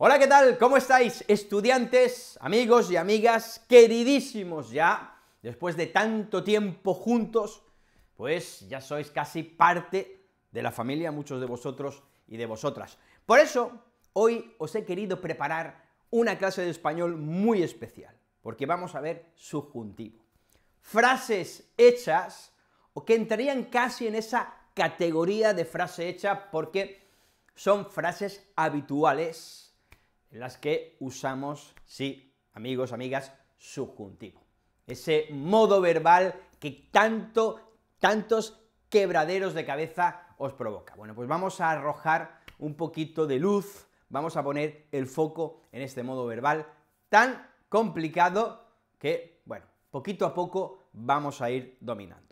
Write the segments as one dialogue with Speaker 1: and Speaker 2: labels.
Speaker 1: Hola, ¿qué tal? ¿Cómo estáis, estudiantes, amigos y amigas, queridísimos ya? Después de tanto tiempo juntos, pues ya sois casi parte de la familia, muchos de vosotros y de vosotras. Por eso, hoy os he querido preparar una clase de español muy especial, porque vamos a ver subjuntivo. Frases hechas, o que entrarían casi en esa categoría de frase hecha, porque son frases habituales en las que usamos, sí, amigos, amigas, subjuntivo. Ese modo verbal que tanto, tantos quebraderos de cabeza os provoca. Bueno, pues vamos a arrojar un poquito de luz, vamos a poner el foco en este modo verbal tan complicado que, bueno, poquito a poco vamos a ir dominando.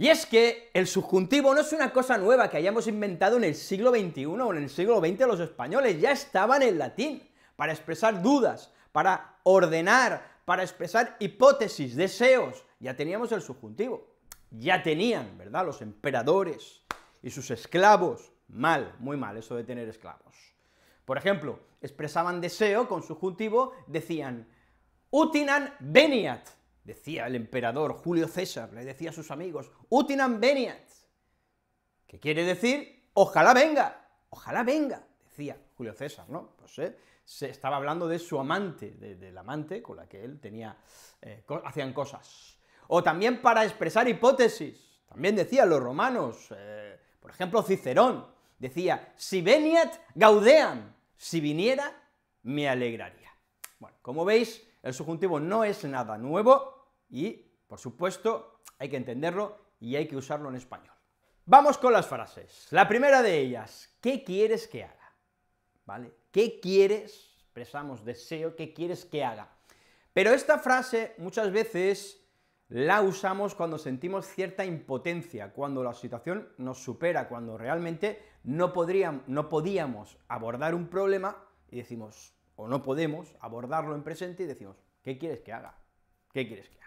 Speaker 1: Y es que el subjuntivo no es una cosa nueva que hayamos inventado en el siglo XXI o en el siglo XX los españoles, ya estaban en latín, para expresar dudas, para ordenar, para expresar hipótesis, deseos. Ya teníamos el subjuntivo, ya tenían, ¿verdad?, los emperadores y sus esclavos. Mal, muy mal eso de tener esclavos. Por ejemplo, expresaban deseo con subjuntivo, decían utinan veniat, decía el emperador Julio César, le decía a sus amigos, utinam veniat, que quiere decir, ojalá venga, ojalá venga, decía Julio César, ¿no? Pues eh, se estaba hablando de su amante, de, del amante con la que él tenía, eh, hacían cosas. O también para expresar hipótesis, también decían los romanos, eh, por ejemplo Cicerón, decía, si veniat gaudeam, si viniera, me alegraría. Bueno, como veis, el subjuntivo no es nada nuevo, y, por supuesto, hay que entenderlo y hay que usarlo en español. Vamos con las frases. La primera de ellas, ¿qué quieres que haga? ¿Vale? ¿Qué quieres? Expresamos deseo, ¿qué quieres que haga? Pero esta frase muchas veces la usamos cuando sentimos cierta impotencia, cuando la situación nos supera, cuando realmente no, podríamos, podíamos abordar un problema y decimos, o no podemos abordarlo en presente y decimos, ¿qué quieres que haga? ¿Qué quieres que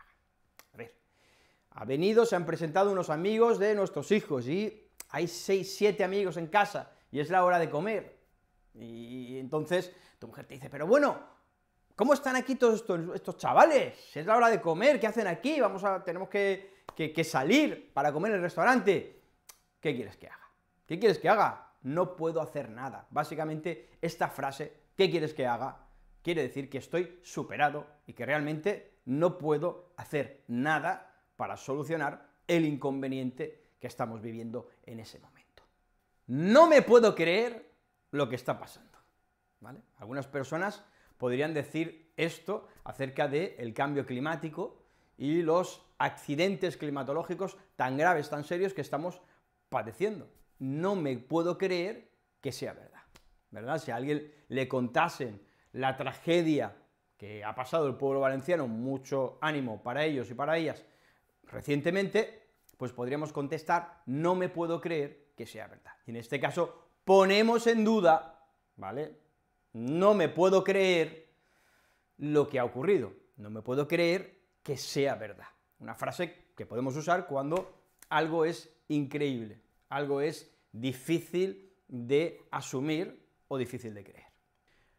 Speaker 1: ha venido, se han presentado unos amigos de nuestros hijos y hay seis, siete amigos en casa y es la hora de comer. Y entonces tu mujer te dice, pero bueno, ¿cómo están aquí todos estos, chavales? Es la hora de comer, ¿qué hacen aquí? Vamos a, tenemos que, que salir para comer en el restaurante. ¿Qué quieres que haga? ¿Qué quieres que haga? No puedo hacer nada. Básicamente esta frase, ¿qué quieres que haga? Quiere decir que estoy superado y que realmente no puedo hacer nada para solucionar el inconveniente que estamos viviendo en ese momento. No me puedo creer lo que está pasando. ¿vale? Algunas personas podrían decir esto acerca del cambio climático y los accidentes climatológicos tan graves, tan serios que estamos padeciendo. No me puedo creer que sea verdad, ¿verdad? Si a alguien le contasen la tragedia que ha pasado el pueblo valenciano, mucho ánimo para ellos y para ellas, Recientemente, pues podríamos contestar, no me puedo creer que sea verdad. Y en este caso, ponemos en duda, ¿vale? No me puedo creer lo que ha ocurrido, no me puedo creer que sea verdad. Una frase que podemos usar cuando algo es increíble, algo es difícil de asumir o difícil de creer.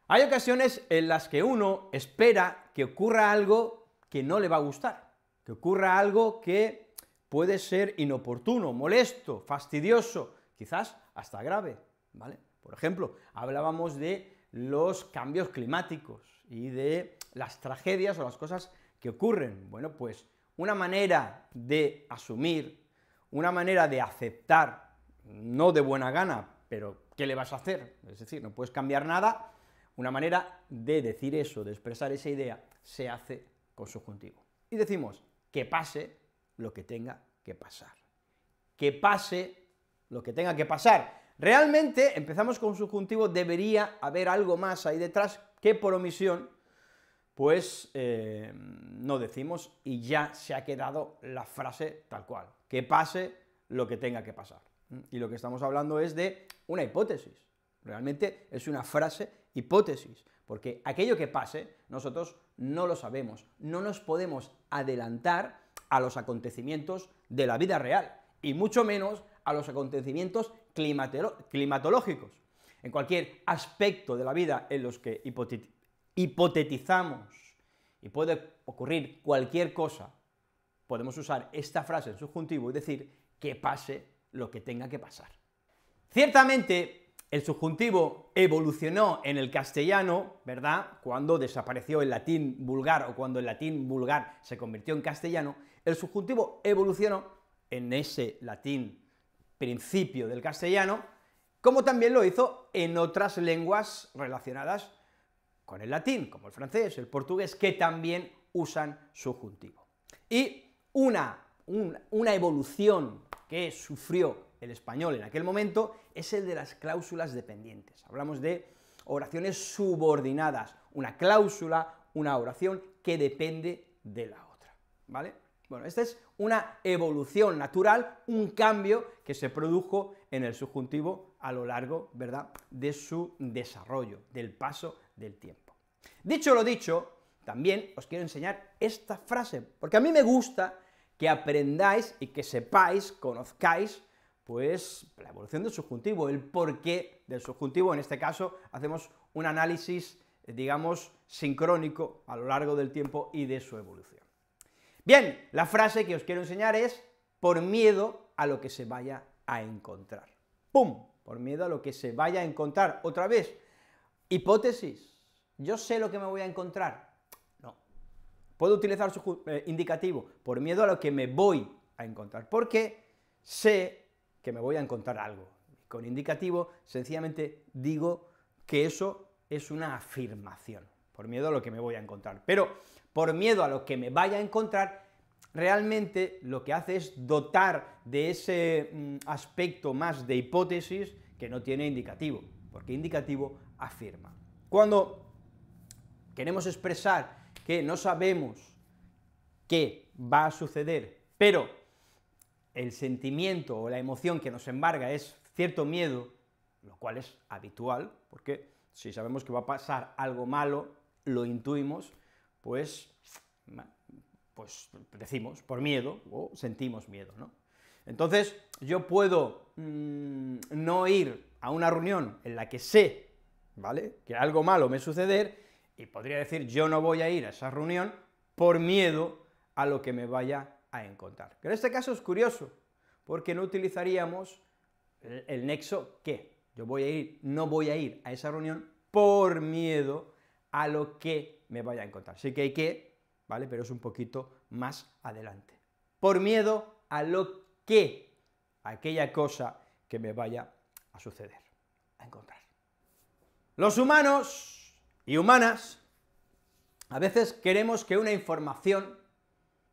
Speaker 1: Hay ocasiones en las que uno espera que ocurra algo que no le va a gustar que ocurra algo que puede ser inoportuno, molesto, fastidioso, quizás hasta grave, ¿vale? Por ejemplo, hablábamos de los cambios climáticos y de las tragedias o las cosas que ocurren. Bueno, pues una manera de asumir, una manera de aceptar, no de buena gana, pero ¿qué le vas a hacer? Es decir, no puedes cambiar nada, una manera de decir eso, de expresar esa idea, se hace con subjuntivo. Y decimos, que pase lo que tenga que pasar. Que pase lo que tenga que pasar. Realmente, empezamos con subjuntivo, debería haber algo más ahí detrás que por omisión, pues eh, no decimos y ya se ha quedado la frase tal cual, que pase lo que tenga que pasar. Y lo que estamos hablando es de una hipótesis, realmente es una frase hipótesis, porque aquello que pase nosotros no lo sabemos, no nos podemos adelantar a los acontecimientos de la vida real y mucho menos a los acontecimientos climatológicos. En cualquier aspecto de la vida en los que hipotetizamos y puede ocurrir cualquier cosa, podemos usar esta frase en subjuntivo y decir que pase lo que tenga que pasar. Ciertamente, el subjuntivo evolucionó en el castellano, ¿verdad? Cuando desapareció el latín vulgar o cuando el latín vulgar se convirtió en castellano, el subjuntivo evolucionó en ese latín principio del castellano, como también lo hizo en otras lenguas relacionadas con el latín, como el francés, el portugués, que también usan subjuntivo. Y una, evolución que sufrió el español en aquel momento, es el de las cláusulas dependientes. Hablamos de oraciones subordinadas, una cláusula, una oración que depende de la otra, ¿vale? Bueno, esta es una evolución natural, un cambio que se produjo en el subjuntivo a lo largo, ¿verdad?, de su desarrollo, del paso del tiempo. Dicho lo dicho, también os quiero enseñar esta frase, porque a mí me gusta que aprendáis y que sepáis, conozcáis pues la evolución del subjuntivo, el porqué del subjuntivo. En este caso hacemos un análisis, eh, digamos, sincrónico a lo largo del tiempo y de su evolución. Bien, la frase que os quiero enseñar es por miedo a lo que se vaya a encontrar. ¡Pum! Por miedo a lo que se vaya a encontrar. Otra vez, hipótesis. Yo sé lo que me voy a encontrar. No. Puedo utilizar su eh, indicativo por miedo a lo que me voy a encontrar. Porque sé que me voy a encontrar algo. Con indicativo sencillamente digo que eso es una afirmación, por miedo a lo que me voy a encontrar. Pero por miedo a lo que me vaya a encontrar, realmente lo que hace es dotar de ese mm, aspecto más de hipótesis que no tiene indicativo, porque indicativo afirma. Cuando queremos expresar que no sabemos qué va a suceder, pero el sentimiento o la emoción que nos embarga es cierto miedo, lo cual es habitual, porque si sabemos que va a pasar algo malo, lo intuimos, pues, pues decimos por miedo o sentimos miedo, ¿no? Entonces, yo puedo mm, no ir a una reunión en la que sé, ¿vale?, que algo malo me suceder, y podría decir, yo no voy a ir a esa reunión por miedo a lo que me vaya a encontrar. En este caso es curioso, porque no utilizaríamos el, nexo que yo voy a ir, no voy a ir a esa reunión por miedo a lo que me vaya a encontrar. Sí que hay que, ¿vale? Pero es un poquito más adelante. Por miedo a lo que, aquella cosa que me vaya a suceder, a encontrar. Los humanos y humanas a veces queremos que una información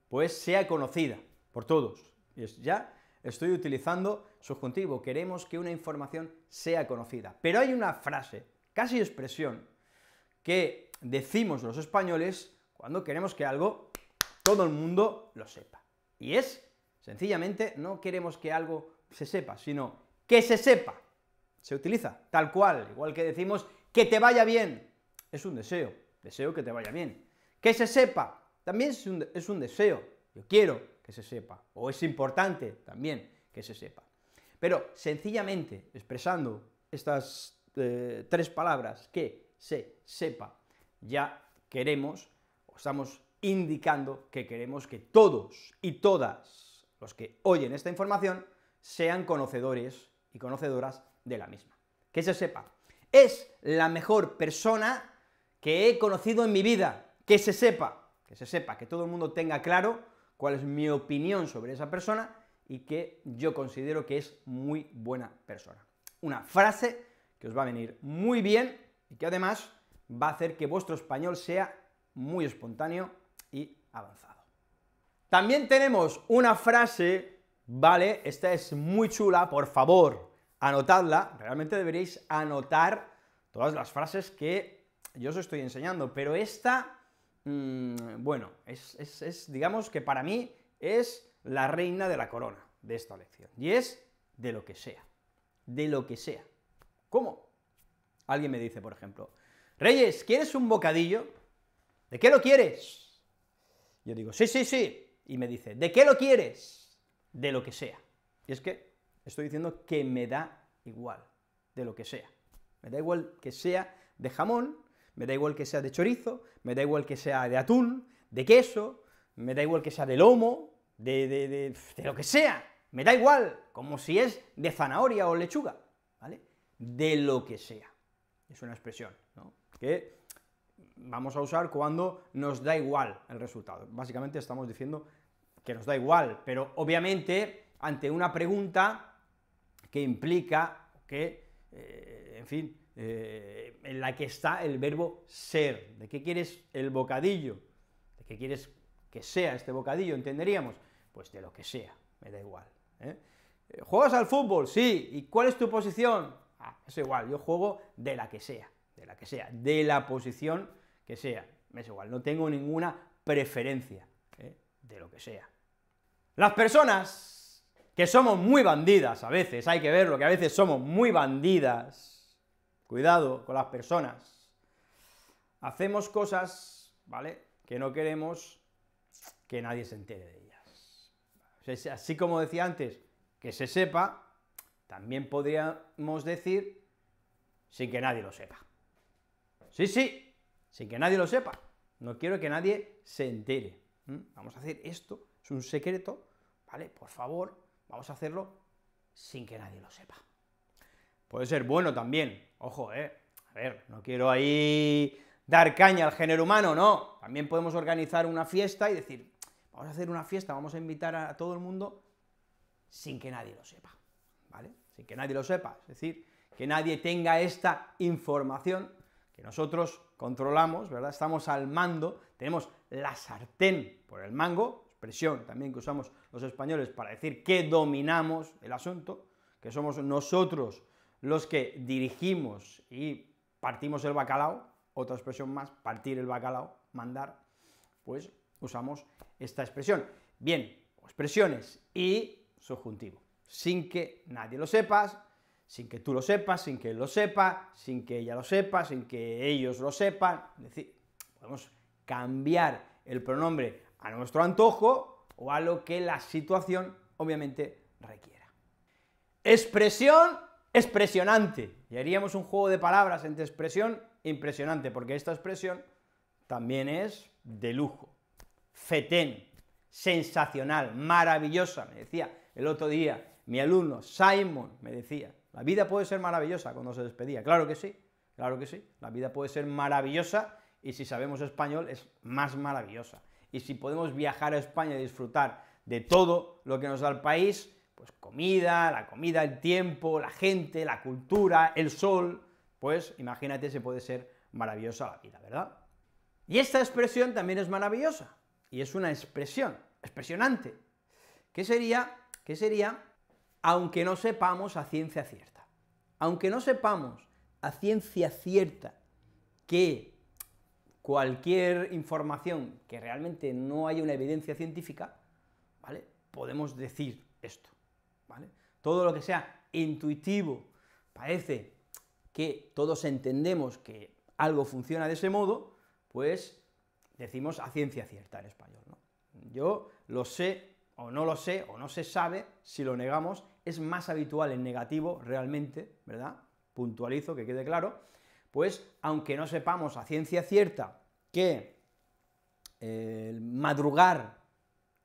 Speaker 1: pues sea conocida por todos. Y ya estoy utilizando subjuntivo, queremos que una información sea conocida. Pero hay una frase, casi expresión, que decimos los españoles cuando queremos que algo todo el mundo lo sepa. Y es, sencillamente, no queremos que algo se sepa, sino que se sepa. Se utiliza tal cual, igual que decimos que te vaya bien. Es un deseo, deseo que te vaya bien. Que se sepa, también es un, deseo, yo quiero que se sepa, o es importante también que se sepa. Pero sencillamente expresando estas eh, tres palabras, que se sepa, ya queremos, o estamos indicando que queremos que todos y todas los que oyen esta información sean conocedores y conocedoras de la misma. Que se sepa, es la mejor persona que he conocido en mi vida, que se sepa que se sepa, que todo el mundo tenga claro cuál es mi opinión sobre esa persona y que yo considero que es muy buena persona. Una frase que os va a venir muy bien y que además va a hacer que vuestro español sea muy espontáneo y avanzado. También tenemos una frase, ¿vale? Esta es muy chula, por favor, anotadla. Realmente deberéis anotar todas las frases que yo os estoy enseñando, pero esta Mm, bueno, es, digamos que para mí es la reina de la corona de esta lección, y es de lo que sea, de lo que sea. ¿Cómo? Alguien me dice, por ejemplo, Reyes, ¿quieres un bocadillo? ¿De qué lo quieres? Yo digo, sí, sí, sí, y me dice, ¿de qué lo quieres? De lo que sea. Y es que estoy diciendo que me da igual, de lo que sea. Me da igual que sea de jamón, me da igual que sea de chorizo, me da igual que sea de atún, de queso, me da igual que sea de lomo, de, de, lo que sea, me da igual, como si es de zanahoria o lechuga, ¿vale? De lo que sea. Es una expresión, Que vamos a usar cuando nos da igual el resultado. Básicamente estamos diciendo que nos da igual, pero obviamente ante una pregunta que implica que, eh, en fin, eh, en la que está el verbo ser. ¿De qué quieres el bocadillo? ¿De qué quieres que sea este bocadillo? ¿Entenderíamos? Pues de lo que sea, me da igual. ¿eh? Eh, ¿Juegas al fútbol? Sí. ¿Y cuál es tu posición? Ah, es igual, yo juego de la que sea, de la que sea, de la posición que sea, me es igual, no tengo ninguna preferencia, de lo que sea. Las personas que somos muy bandidas a veces, hay que verlo, que a veces somos muy bandidas, Cuidado con las personas. Hacemos cosas, ¿vale?, que no queremos que nadie se entere de ellas. así como decía antes, que se sepa, también podríamos decir sin que nadie lo sepa. Sí, sí, sin que nadie lo sepa. No quiero que nadie se entere. ¿Mm? Vamos a hacer esto, es un secreto, ¿vale? Por favor, vamos a hacerlo sin que nadie lo sepa puede ser bueno también. Ojo, eh, a ver, no quiero ahí dar caña al género humano, no. También podemos organizar una fiesta y decir, vamos a hacer una fiesta, vamos a invitar a todo el mundo sin que nadie lo sepa, ¿vale? Sin que nadie lo sepa, es decir, que nadie tenga esta información que nosotros controlamos, ¿verdad? Estamos al mando, tenemos la sartén por el mango, expresión también que usamos los españoles para decir que dominamos el asunto, que somos nosotros los que dirigimos y partimos el bacalao, otra expresión más, partir el bacalao, mandar, pues usamos esta expresión. Bien, expresiones y subjuntivo, sin que nadie lo sepas, sin que tú lo sepas, sin que él lo sepa, sin que ella lo sepa, sin que ellos lo sepan, es decir, podemos cambiar el pronombre a nuestro antojo o a lo que la situación obviamente requiera. Expresión expresionante. Y haríamos un juego de palabras entre expresión e impresionante, porque esta expresión también es de lujo. Fetén, sensacional, maravillosa, me decía el otro día mi alumno Simon, me decía. La vida puede ser maravillosa cuando se despedía. Claro que sí, claro que sí. La vida puede ser maravillosa y si sabemos español es más maravillosa. Y si podemos viajar a España y disfrutar de todo lo que nos da el país, pues comida, la comida, el tiempo, la gente, la cultura, el sol, pues imagínate se puede ser maravillosa la vida, ¿verdad? Y esta expresión también es maravillosa, y es una expresión, expresionante, que sería, que sería, aunque no sepamos a ciencia cierta, aunque no sepamos a ciencia cierta que cualquier información que realmente no haya una evidencia científica, ¿vale? Podemos decir esto. Todo lo que sea intuitivo, parece que todos entendemos que algo funciona de ese modo, pues decimos a ciencia cierta en español, ¿no? Yo lo sé, o no lo sé, o no se sabe, si lo negamos, es más habitual en negativo realmente, ¿verdad? Puntualizo, que quede claro, pues aunque no sepamos a ciencia cierta que el madrugar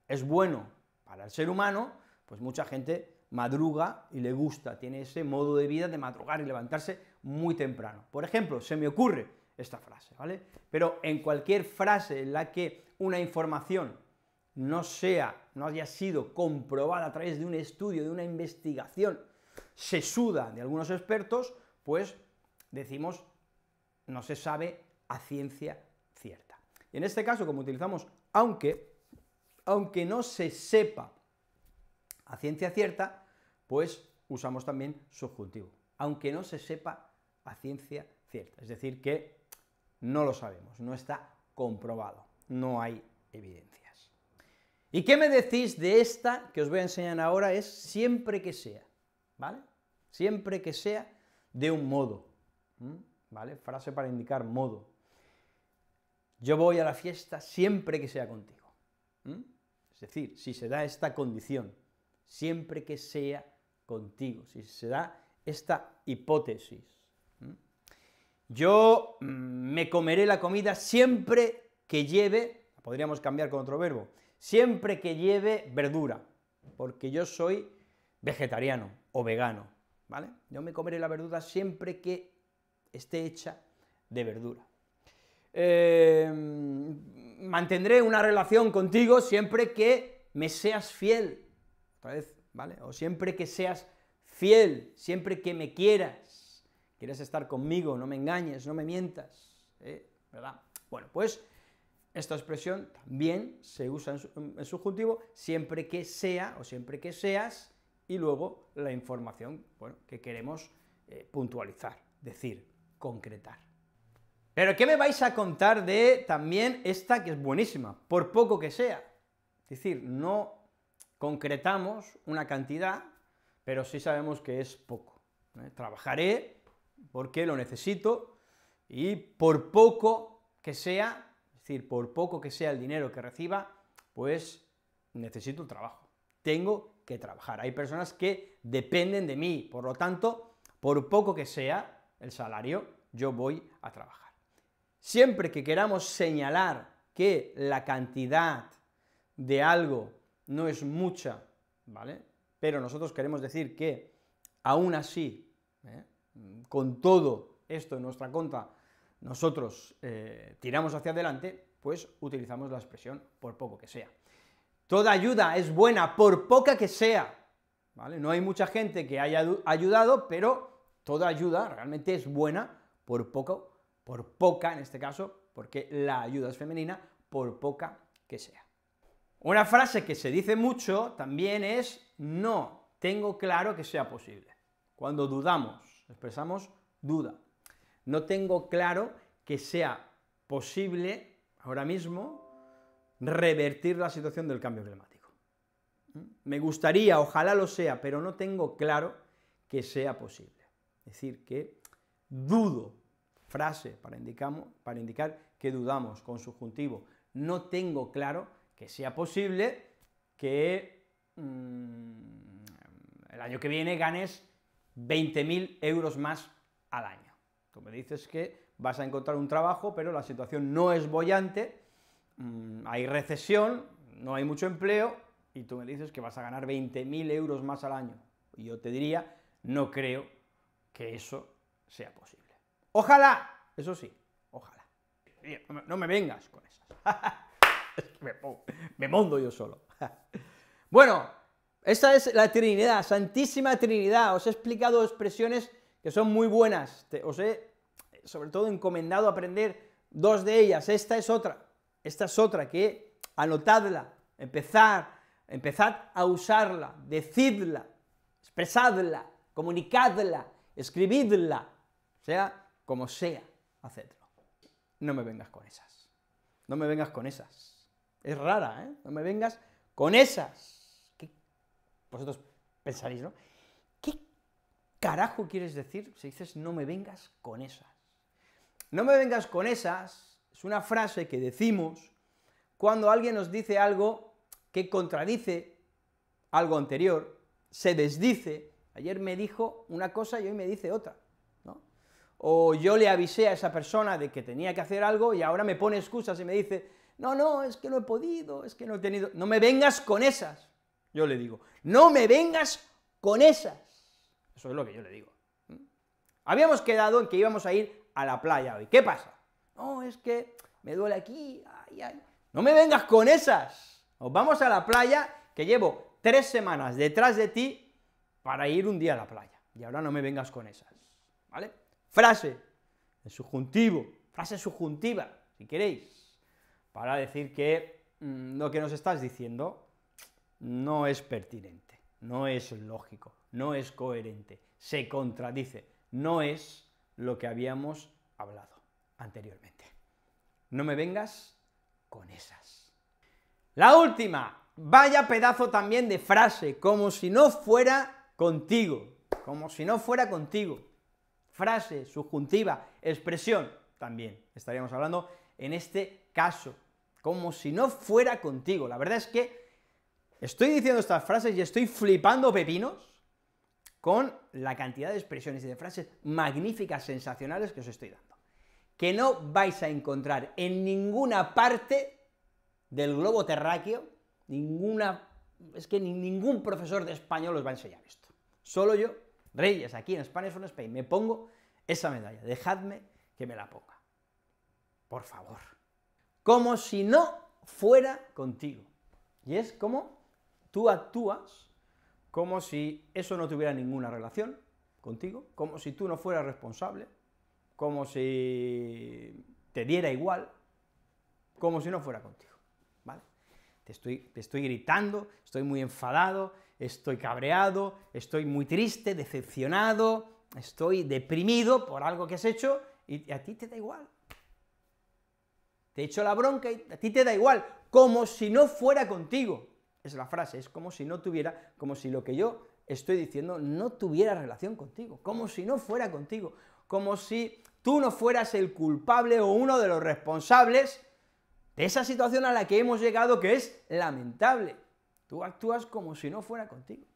Speaker 1: es bueno para el ser humano, pues mucha gente madruga y le gusta, tiene ese modo de vida de madrugar y levantarse muy temprano. Por ejemplo, se me ocurre esta frase, ¿vale? Pero en cualquier frase en la que una información no sea, no haya sido comprobada a través de un estudio, de una investigación se suda de algunos expertos, pues decimos no se sabe a ciencia cierta. Y en este caso, como utilizamos aunque, aunque no se sepa a ciencia cierta, pues usamos también subjuntivo, aunque no se sepa a ciencia cierta, es decir, que no lo sabemos, no está comprobado, no hay evidencias. ¿Y qué me decís de esta que os voy a enseñar ahora? Es siempre que sea, ¿vale? Siempre que sea de un modo, ¿vale? Frase para indicar modo. Yo voy a la fiesta siempre que sea contigo. Es decir, si se da esta condición, siempre que sea contigo, si se da esta hipótesis. Yo mm, me comeré la comida siempre que lleve, podríamos cambiar con otro verbo, siempre que lleve verdura, porque yo soy vegetariano o vegano, ¿vale? Yo me comeré la verdura siempre que esté hecha de verdura. Em, mantendré una relación contigo siempre que me seas fiel. Otra vez, ¿vale? O siempre que seas fiel, siempre que me quieras, quieres estar conmigo, no me engañes, no me mientas, ¿eh? ¿verdad? Bueno, pues esta expresión también se usa en, subjuntivo siempre que sea o siempre que seas y luego la información, que queremos eh, puntualizar, decir, concretar. Pero ¿qué me vais a contar de también esta que es buenísima, por poco que sea? Es decir, no concretamos una cantidad, pero sí sabemos que es poco. ¿eh? Trabajaré porque lo necesito y por poco que sea, es decir, por poco que sea el dinero que reciba, pues necesito trabajo. Tengo que trabajar. Hay personas que dependen de mí, por lo tanto, por poco que sea el salario, yo voy a trabajar. Siempre que queramos señalar que la cantidad de algo no es mucha, ¿vale? Pero nosotros queremos decir que aún así, ¿eh? con todo esto en nuestra cuenta, nosotros eh, tiramos hacia adelante, pues utilizamos la expresión por poco que sea. Toda ayuda es buena, por poca que sea, ¿vale? No hay mucha gente que haya ayudado, pero toda ayuda realmente es buena por poco, por poca en este caso, porque la ayuda es femenina, por poca que sea. Una frase que se dice mucho también es no tengo claro que sea posible. Cuando dudamos, expresamos duda. No tengo claro que sea posible ahora mismo revertir la situación del cambio climático. ¿Mm? Me gustaría, ojalá lo sea, pero no tengo claro que sea posible. Es decir, que dudo, frase para, indicar que dudamos, con subjuntivo, no tengo claro que sea posible que mm, el año que viene ganes 20.000 euros más al año. Tú me dices que vas a encontrar un trabajo, pero la situación no es bollante, mm, hay recesión, no hay mucho empleo, y tú me dices que vas a ganar 20.000 euros más al año. Y yo te diría, no creo que eso sea posible. Ojalá, eso sí, ojalá. No me vengas con esas. me, mondo yo solo. bueno, esta es la Trinidad, Santísima Trinidad. Os he explicado expresiones que son muy buenas. os he, sobre todo, encomendado aprender dos de ellas. Esta es otra. Esta es otra que anotadla, empezar, empezad a usarla, decidla, expresadla, comunicadla, escribidla, sea como sea, hacedlo. No me vengas con esas. No me vengas con esas es rara, ¿eh? No me vengas con esas. ¿Qué? Vosotros pensaréis, ¿no? ¿Qué carajo quieres decir si dices no me vengas con esas? No me vengas con esas es una frase que decimos cuando alguien nos dice algo que contradice algo anterior, se desdice. Ayer me dijo una cosa y hoy me dice otra ¿no? o yo le avisé a esa persona de que tenía que hacer algo y ahora me pone excusas y me dice, no, no, es que no he podido, es que no he tenido, no me vengas con esas, yo le digo, no me vengas con esas, eso es lo que yo le digo. ¿Mm? Habíamos quedado en que íbamos a ir a la playa hoy, ¿qué pasa? No, es que me duele aquí, ay, ay, no me vengas con esas, nos vamos a la playa, que llevo tres semanas detrás de ti para ir un día a la playa, y ahora no me vengas con esas, ¿vale? Frase, el subjuntivo, frase subjuntiva, si queréis, para decir que mm, lo que nos estás diciendo no es pertinente, no es lógico, no es coherente, se contradice, no es lo que habíamos hablado anteriormente. No me vengas con esas. La última, vaya pedazo también de frase, como si no fuera contigo, como si no fuera contigo. Frase, subjuntiva, expresión, también estaríamos hablando en este caso como si no fuera contigo. La verdad es que estoy diciendo estas frases y estoy flipando pepinos con la cantidad de expresiones y de frases magníficas, sensacionales que os estoy dando, que no vais a encontrar en ninguna parte del globo terráqueo, ninguna, es que ningún profesor de español os va a enseñar esto. Solo yo, Reyes, aquí en Spanish from Spain, me pongo esa medalla, dejadme que me la ponga. Por favor como si no fuera contigo. Y es como tú actúas como si eso no tuviera ninguna relación contigo, como si tú no fueras responsable, como si te diera igual, como si no fuera contigo, ¿vale? Te estoy, te estoy gritando, estoy muy enfadado, estoy cabreado, estoy muy triste, decepcionado, estoy deprimido por algo que has hecho y a ti te da igual te echo la bronca y a ti te da igual, como si no fuera contigo. Es la frase, es como si no tuviera, como si lo que yo estoy diciendo no tuviera relación contigo, como si no fuera contigo, como si tú no fueras el culpable o uno de los responsables de esa situación a la que hemos llegado que es lamentable. Tú actúas como si no fuera contigo.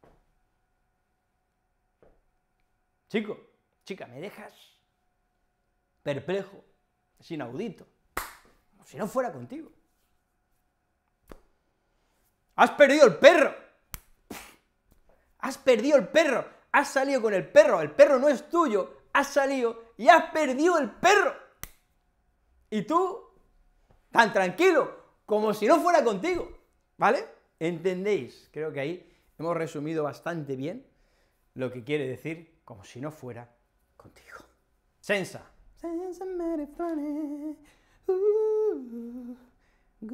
Speaker 1: Chico, chica, me dejas perplejo, es inaudito si no fuera contigo. Has perdido el perro. Has perdido el perro. Has salido con el perro. El perro no es tuyo. Has salido y has perdido el perro. Y tú, tan tranquilo, como si no fuera contigo. ¿Vale? ¿Entendéis? Creo que ahí hemos resumido bastante bien lo que quiere decir como si no fuera contigo. Sensa. Sensa Uh, uh,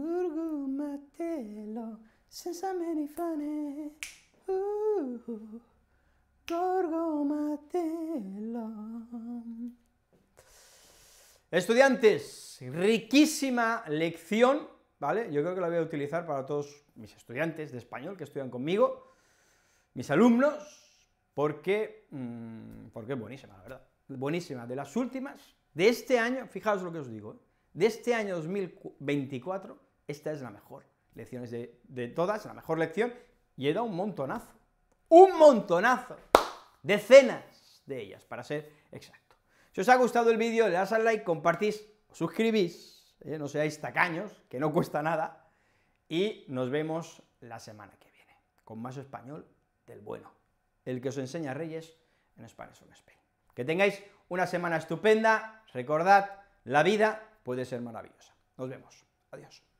Speaker 1: estudiantes, riquísima lección, ¿vale? Yo creo que la voy a utilizar para todos mis estudiantes de español que estudian conmigo, mis alumnos, porque, mm, porque es buenísima, la verdad, buenísima, de las últimas de este año, fijaos lo que os digo, ¿eh? de este año 2024, esta es la mejor lecciones de, todas, la mejor lección, y he dado un montonazo, un montonazo, decenas de ellas, para ser exacto. Si os ha gustado el vídeo, le das al like, compartís, suscribís, eh, no seáis tacaños, que no cuesta nada, y nos vemos la semana que viene, con más español del bueno, el que os enseña Reyes en Spanish on Spain. Que tengáis una semana estupenda, recordad, la vida puede ser maravillosa. Nos vemos. Adiós.